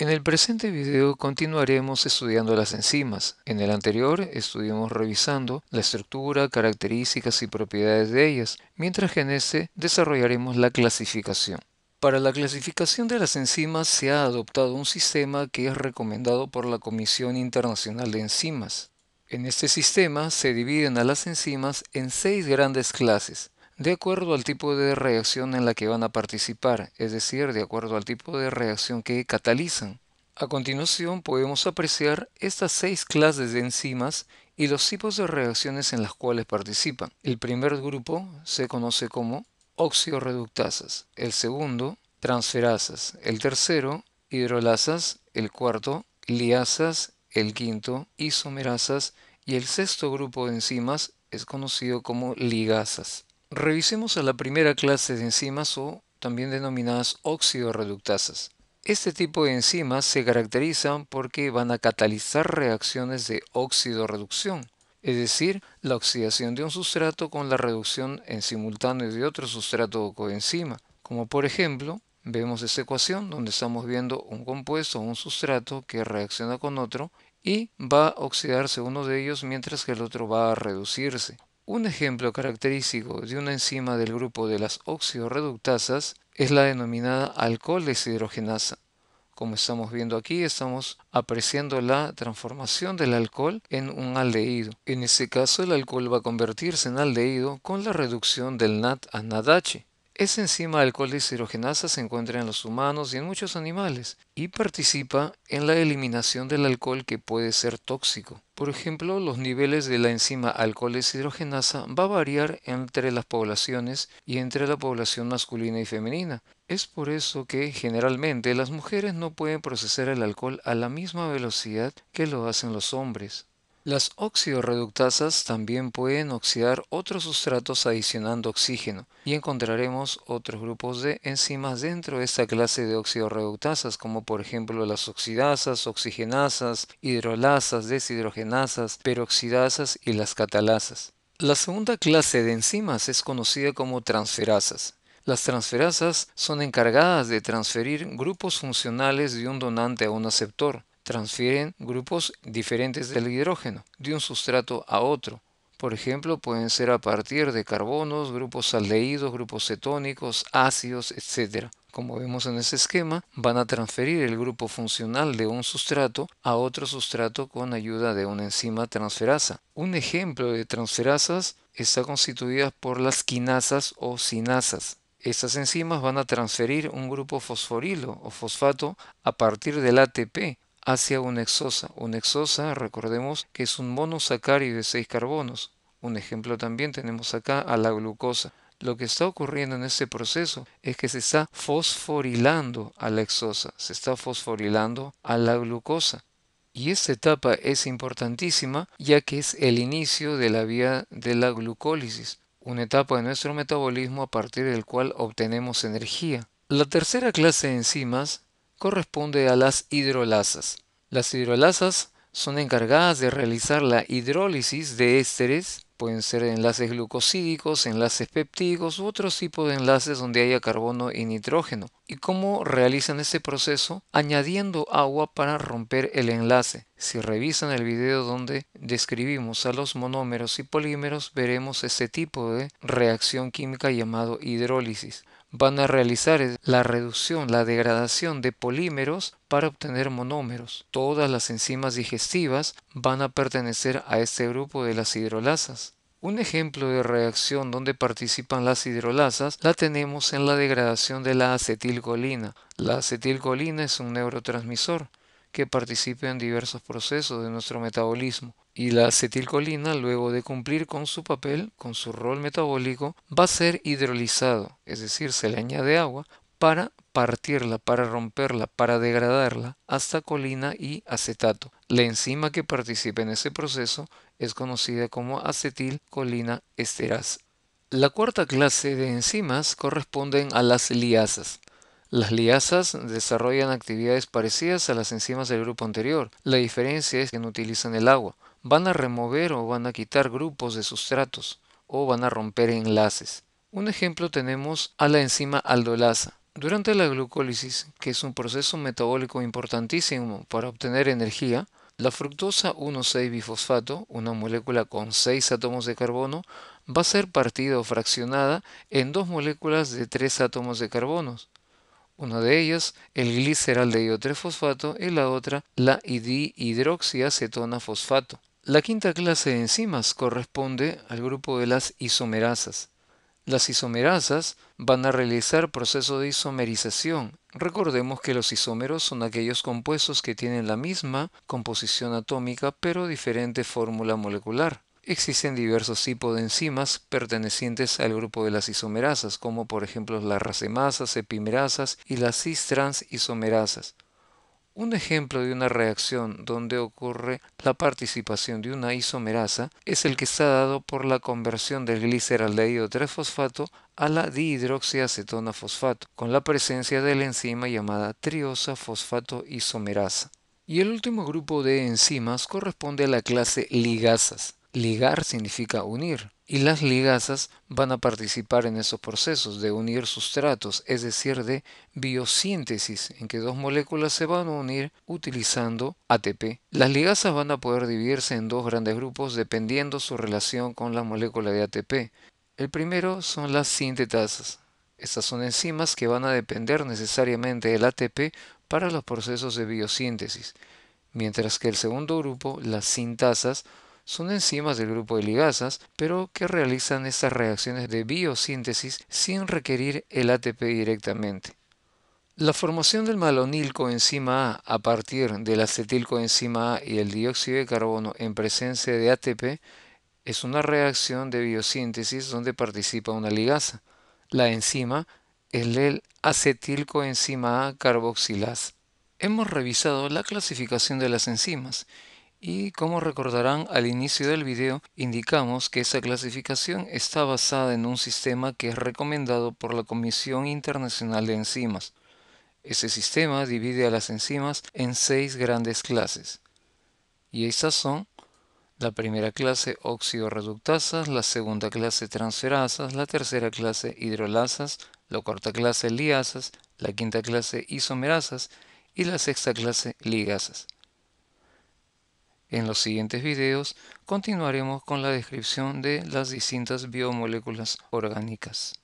En el presente video continuaremos estudiando las enzimas. En el anterior estuvimos revisando la estructura, características y propiedades de ellas, mientras que en este desarrollaremos la clasificación. Para la clasificación de las enzimas se ha adoptado un sistema que es recomendado por la Comisión Internacional de Enzimas. En este sistema se dividen a las enzimas en seis grandes clases, de acuerdo al tipo de reacción en la que van a participar, es decir, de acuerdo al tipo de reacción que catalizan. A continuación podemos apreciar estas seis clases de enzimas y los tipos de reacciones en las cuales participan. El primer grupo se conoce como oxiorreductasas, el segundo, transferasas, el tercero, hidrolasas, el cuarto, liasas, el quinto, isomerasas y el sexto grupo de enzimas es conocido como ligasas. Revisemos a la primera clase de enzimas o también denominadas óxido reductasas. Este tipo de enzimas se caracterizan porque van a catalizar reacciones de óxido-reducción, es decir, la oxidación de un sustrato con la reducción en simultáneo de otro sustrato o coenzima, como por ejemplo vemos esta ecuación donde estamos viendo un compuesto o un sustrato que reacciona con otro y va a oxidarse uno de ellos mientras que el otro va a reducirse. Un ejemplo característico de una enzima del grupo de las oxidoreductasas es la denominada alcohol deshidrogenasa. Como estamos viendo aquí, estamos apreciando la transformación del alcohol en un aldehído. En ese caso, el alcohol va a convertirse en aldehído con la reducción del NAT a NADH. Esa enzima alcohol hidrogenasa se encuentra en los humanos y en muchos animales y participa en la eliminación del alcohol que puede ser tóxico. Por ejemplo, los niveles de la enzima hidrogenasa va a variar entre las poblaciones y entre la población masculina y femenina. Es por eso que generalmente las mujeres no pueden procesar el alcohol a la misma velocidad que lo hacen los hombres. Las oxidoreductasas también pueden oxidar otros sustratos adicionando oxígeno y encontraremos otros grupos de enzimas dentro de esta clase de oxidoreductasas como por ejemplo las oxidasas, oxigenasas, hidrolasas, deshidrogenasas, peroxidasas y las catalasas. La segunda clase de enzimas es conocida como transferasas. Las transferasas son encargadas de transferir grupos funcionales de un donante a un aceptor transfieren grupos diferentes del hidrógeno de un sustrato a otro. Por ejemplo, pueden ser a partir de carbonos, grupos aldehídos, grupos cetónicos, ácidos, etc. Como vemos en ese esquema, van a transferir el grupo funcional de un sustrato a otro sustrato con ayuda de una enzima transferasa. Un ejemplo de transferasas está constituida por las quinasas o sinasas. Estas enzimas van a transferir un grupo fosforilo o fosfato a partir del ATP hacia una exosa. Una exosa, recordemos que es un monosacárido de 6 carbonos. Un ejemplo también tenemos acá a la glucosa. Lo que está ocurriendo en este proceso es que se está fosforilando a la exosa, se está fosforilando a la glucosa. Y esta etapa es importantísima ya que es el inicio de la vía de la glucólisis, una etapa de nuestro metabolismo a partir del cual obtenemos energía. La tercera clase de enzimas corresponde a las hidrolasas. Las hidrolasas son encargadas de realizar la hidrólisis de ésteres, pueden ser enlaces glucosídicos, enlaces peptídicos u otros tipos de enlaces donde haya carbono y nitrógeno. ¿Y cómo realizan este proceso? Añadiendo agua para romper el enlace. Si revisan el video donde describimos a los monómeros y polímeros, veremos ese tipo de reacción química llamado hidrólisis van a realizar la reducción, la degradación de polímeros para obtener monómeros. Todas las enzimas digestivas van a pertenecer a este grupo de las hidrolasas. Un ejemplo de reacción donde participan las hidrolasas la tenemos en la degradación de la acetilcolina. La acetilcolina es un neurotransmisor que participe en diversos procesos de nuestro metabolismo. Y la acetilcolina, luego de cumplir con su papel, con su rol metabólico, va a ser hidrolizado, es decir, se le añade agua para partirla, para romperla, para degradarla hasta colina y acetato. La enzima que participa en ese proceso es conocida como acetilcolina esterasa. La cuarta clase de enzimas corresponden a las liasas. Las liasas desarrollan actividades parecidas a las enzimas del grupo anterior. La diferencia es que no utilizan el agua. Van a remover o van a quitar grupos de sustratos o van a romper enlaces. Un ejemplo tenemos a la enzima aldolasa. Durante la glucólisis, que es un proceso metabólico importantísimo para obtener energía, la fructosa 1,6-bifosfato, una molécula con 6 átomos de carbono, va a ser partida o fraccionada en dos moléculas de 3 átomos de carbono. Una de ellas, el gliceral de y la otra, la dihidroxiacetona fosfato. La quinta clase de enzimas corresponde al grupo de las isomerasas. Las isomerasas van a realizar procesos de isomerización. Recordemos que los isómeros son aquellos compuestos que tienen la misma composición atómica pero diferente fórmula molecular. Existen diversos tipos de enzimas pertenecientes al grupo de las isomerasas, como por ejemplo las racemasas, epimerasas y las cis-trans-isomerasas. Un ejemplo de una reacción donde ocurre la participación de una isomerasa es el que está dado por la conversión del gliceraldehído 3-fosfato a la dihidroxiacetona fosfato, con la presencia de la enzima llamada triosa fosfato isomerasa. Y el último grupo de enzimas corresponde a la clase ligasas. Ligar significa unir y las ligasas van a participar en esos procesos de unir sustratos, es decir, de biosíntesis, en que dos moléculas se van a unir utilizando ATP. Las ligasas van a poder dividirse en dos grandes grupos dependiendo su relación con la molécula de ATP. El primero son las sintetasas. Estas son enzimas que van a depender necesariamente del ATP para los procesos de biosíntesis, mientras que el segundo grupo, las sintasas, son enzimas del grupo de ligasas, pero que realizan estas reacciones de biosíntesis sin requerir el ATP directamente. La formación del malonilcoenzima A a partir del acetilcoenzima A y el dióxido de carbono en presencia de ATP es una reacción de biosíntesis donde participa una ligasa. La enzima es el acetilcoenzima A carboxilasa. Hemos revisado la clasificación de las enzimas y como recordarán al inicio del video, indicamos que esa clasificación está basada en un sistema que es recomendado por la Comisión Internacional de Enzimas. Ese sistema divide a las enzimas en seis grandes clases. Y estas son la primera clase oxidoreductasas, la segunda clase transferasas, la tercera clase hidrolasas, la cuarta clase liasas, la quinta clase isomerasas y la sexta clase ligasas. En los siguientes videos continuaremos con la descripción de las distintas biomoléculas orgánicas.